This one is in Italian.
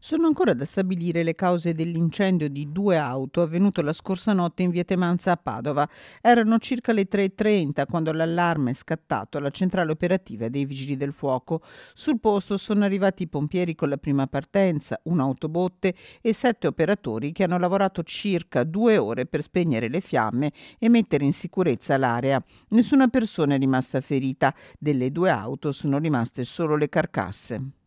Sono ancora da stabilire le cause dell'incendio di due auto avvenuto la scorsa notte in via Temanza a Padova. Erano circa le 3.30 quando l'allarme è scattato alla centrale operativa dei Vigili del Fuoco. Sul posto sono arrivati i pompieri con la prima partenza, un'autobotte e sette operatori che hanno lavorato circa due ore per spegnere le fiamme e mettere in sicurezza l'area. Nessuna persona è rimasta ferita. Delle due auto sono rimaste solo le carcasse.